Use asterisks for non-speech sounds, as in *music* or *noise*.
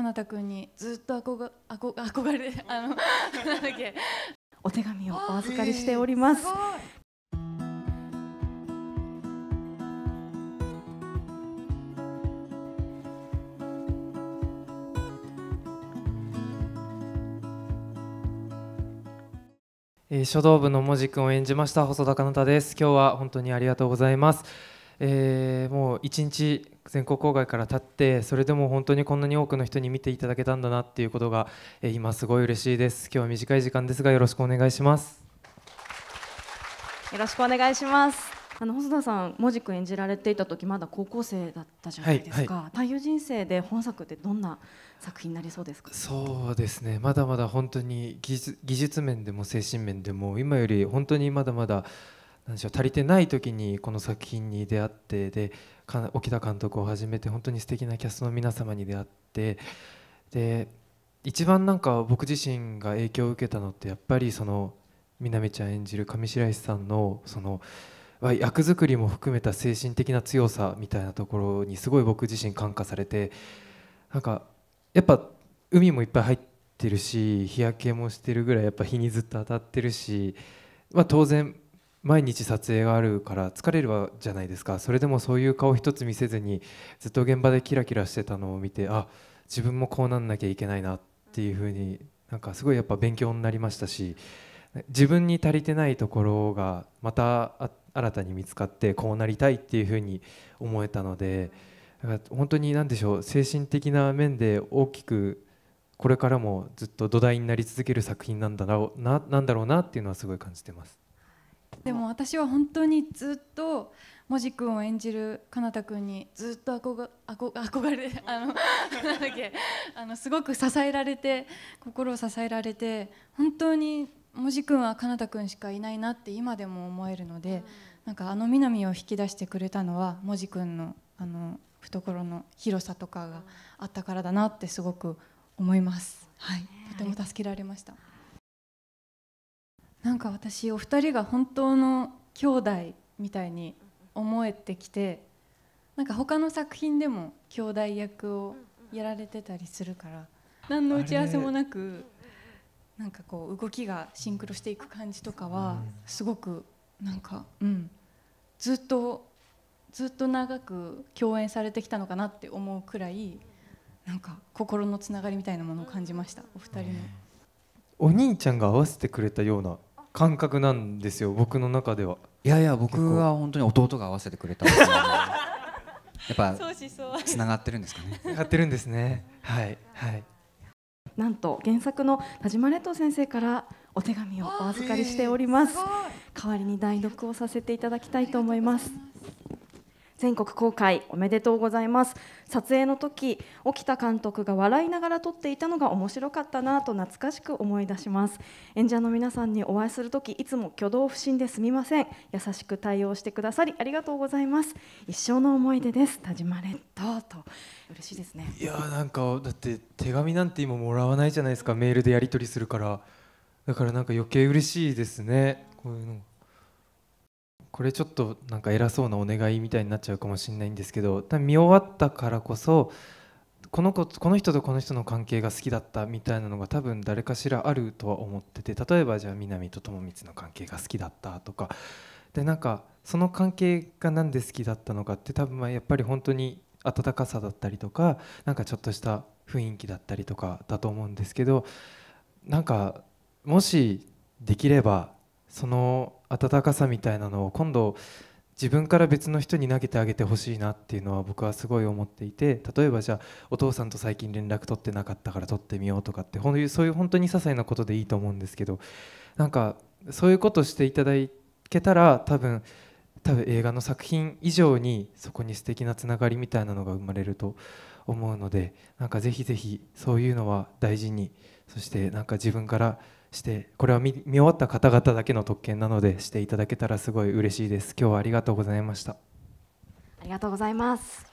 かなたくんにずっと憧憧憧れあのなんだっけお手紙をお預かりしております。えー、書道部の文字くんを演じました細田かなたです。今日は本当にありがとうございます。えー、もう一日全国公外から立ってそれでも本当にこんなに多くの人に見ていただけたんだなっていうことが、え今すごい嬉しいです今日は短い時間ですがよろしくお願いしますよろしくお願いしますあの細田さん、もじく演じられていた時まだ高校生だったじゃないですか、はいはい、俳優人生で本作ってどんな作品になりそうですかそうですね、まだまだ本当に技術技術面でも精神面でも今より本当にまだまだなんでしょう足りてない時にこの作品に出会ってで沖田監督をはじめて本当に素敵なキャストの皆様に出会ってで一番なんか僕自身が影響を受けたのってやっぱりその南ちゃん演じる上白石さんのその役作りも含めた精神的な強さみたいなところにすごい僕自身感化されてなんかやっぱ海もいっぱい入ってるし日焼けもしてるぐらいやっぱ日にずっと当たってるし、まあ、当然毎日撮影があるから疲れるわじゃないですかそれでもそういう顔一つ見せずにずっと現場でキラキラしてたのを見てあ自分もこうなんなきゃいけないなっていうふうになんかすごいやっぱ勉強になりましたし自分に足りてないところがまた新たに見つかってこうなりたいっていうふうに思えたので本当に何でしょう精神的な面で大きくこれからもずっと土台になり続ける作品なんだろうななんだろうなっていうのはすごい感じてます。でも私は本当にずっともじくんを演じるかなたくんにずっと憧憧憧れあの *laughs* なんだっけあのすごく支えられて心を支えられて本当にもじくんはかなたくんしかいないなって今でも思えるので、うん、なんかあの南を引き出してくれたのはもじくんのあの懐の広さとかがあったからだなってすごく思います。はい、とても助けられました。はいなんか私お二人が本当の兄弟みたいに思えてきてなんか他の作品でも兄弟役をやられてたりするから何の打ち合わせもなくなんかこう動きがシンクロしていく感じとかはすごくなんかうんずっとずっと長く共演されてきたのかなって思うくらいなんか心のつながりみたいなものを感じましたお二人の。お兄ちゃんが合わせてくれたような感覚なんですよ僕の中ではいやいや僕は本当に弟が合わせてくれた *laughs* やっぱつながってるんですかね。やってるんですね。はいはい。なんと原作の田島レト先生からお手紙をお預かりしております。代わりに代読をさせていただきたいと思います。全国公開おめでとうございます撮影の時沖田監督が笑いながら撮っていたのが面白かったなと懐かしく思い出します演者の皆さんにお会いする時いつも挙動不審ですみません優しく対応してくださりありがとうございます一生の思い出です田島列島と嬉しいですねいやなんかだって手紙なんて今もらわないじゃないですかメールでやり取りするからだからなんか余計嬉しいですねこういうのこれちょっとなんか偉そうなお願いみたいになっちゃうかもしれないんですけど見終わったからこそこの子この人とこの人の関係が好きだったみたいなのが多分誰かしらあるとは思ってて例えばじゃあ南と友光の関係が好きだったとかでなんかその関係が何で好きだったのかって多分まあやっぱり本当に温かさだったりとかなんかちょっとした雰囲気だったりとかだと思うんですけどなんかもしできればその温かさみたいなのを今度自分から別の人に投げてあげてほしいなっていうのは僕はすごい思っていて例えばじゃあお父さんと最近連絡取ってなかったから取ってみようとかってほんそういう本当に些細なことでいいと思うんですけどなんかそういうことしていただけたら多分多分映画の作品以上にそこに素敵なつながりみたいなのが生まれると思うのでなんかぜひぜひそういうのは大事にそしてなんか自分からしてこれは見終わった方々だけの特権なのでしていただけたらすごい嬉しいです今日はありがとうございましたありがとうございます